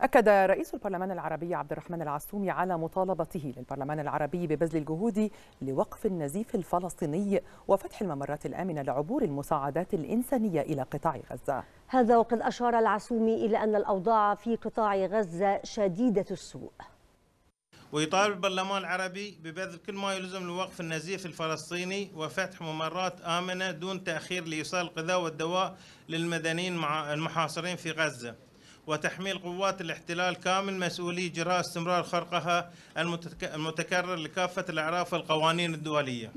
أكد رئيس البرلمان العربي عبد الرحمن العسومي على مطالبته للبرلمان العربي ببذل الجهود لوقف النزيف الفلسطيني وفتح الممرات الآمنة لعبور المساعدات الإنسانية إلى قطاع غزة هذا وقد أشار العسومي إلى أن الأوضاع في قطاع غزة شديدة السوء ويطالب البرلمان العربي ببذل كل ما يلزم لوقف النزيف الفلسطيني وفتح ممرات آمنة دون تأخير لإيصال الغذاء والدواء للمدنيين المحاصرين في غزة وتحميل قوات الاحتلال كامل مسؤولي جراء استمرار خرقها المتكرر لكافة الأعراف والقوانين الدولية